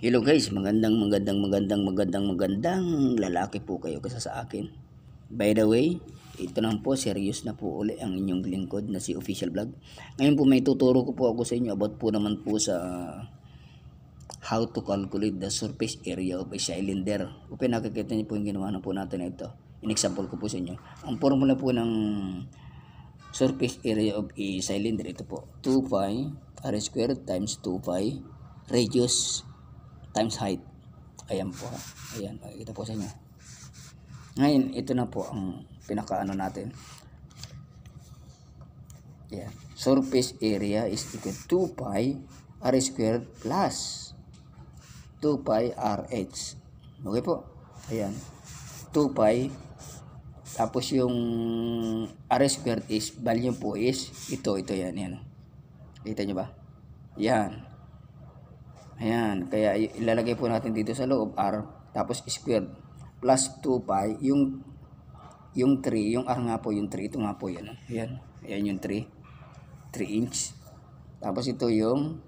Hello guys, magandang magandang magandang magandang magandang lalaki po kayo kasa sa akin. By the way, ito lang po, serious na po uli ang inyong lingkod na si Official Vlog. Ngayon po may tuturo ko po ako sa inyo about po naman po sa how to calculate the surface area of a cylinder. O pinakakita niyo po yung ginawa na po natin na ito. In-example ko po sa inyo. Ang formula po ng surface area of a cylinder, ito po. 2 pi r squared times 2 pi radius times height. Ayan po. Ayan, makikita po sa inyo. Ngayon, ito na po ang pinakaano natin. Ayan. Surface area is equal to 2 pi r squared plus 2 pi rh. Okay po. Ayan. 2 pi tapos yung r squared is value po is ito ito yan yan. Kita nyo ba? Yan. Ayan, kaya ilalagay po natin dito sa loob r tapos squared plus 2 pi yung yung 3, yung r nga po yung 3, ito nga po yun. Oh. Ayan, ayan yung 3. 3 inch. Tapos ito yung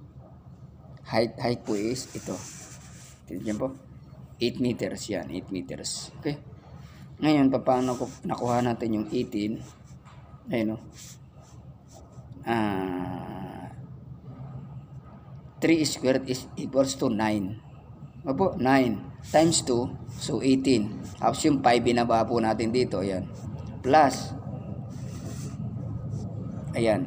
height, height po is ito. Tignan po. 8 meters yan, 8 meters. Okay. Ngayon, paano ko nakuha natin yung 18? Ayun o. No? Ah, 3 squared is equals to 9. Opo, 9 times 2, so 18. Tapos yung 5 binaba po natin dito, ayan. Plus, ayan,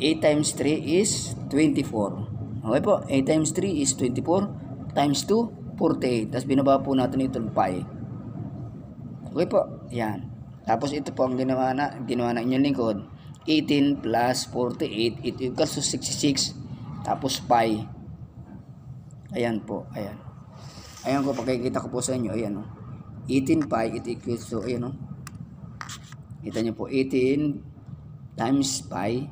8 times 3 is 24. Okay po, 8 times 3 is 24, times 2, 48. Tapos binaba po natin ito ng pi. Okay po, ayan. Tapos ito po ang ginawa na, ginawa na inyong lingkod. 18 plus 48, it equals to 66. Tapos pi. Ayan po, ayan. Ayan ko, pakikita ko po sa inyo. Ayan o. 18 pi, it equals to, ayan o. Oh. Kita nyo po, 18 times pi,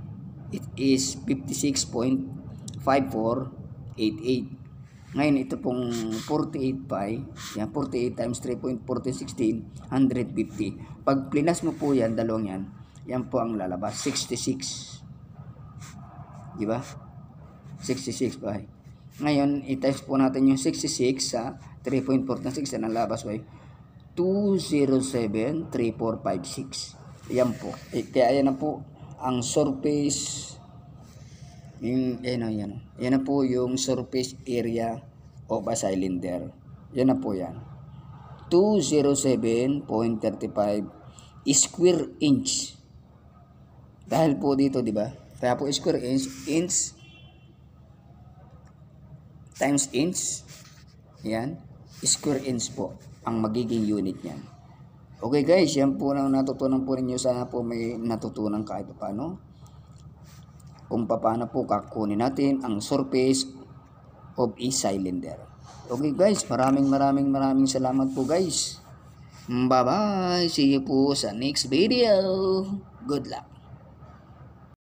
it is 56.5488. Ngayon, ito pong 48 pi, yan, 48 times 3.1416, 150. Pag plinas mo po yan, dalawang yan, yan po ang lalabas, 66. Di ba? 66 by. Ngayon, i-times po natin yung 66 sa 3.46 na labas by 2073456. Yan po. E, kaya yan na po ang surface yung ano yan. Yan na po yung surface area of a cylinder. Yan na po yan. 207.35 square inch. Dahil po dito, di ba? Kaya po square inch, inch times inch, yan, square inch po ang magiging unit niyan. Okay guys, yan po nang natutunan po ninyo. Sana po may natutunan kahit paano. Kung paano po kakunin natin ang surface of a cylinder. Okay guys, maraming maraming maraming salamat po guys. Bye bye. See you po sa next video. Good luck.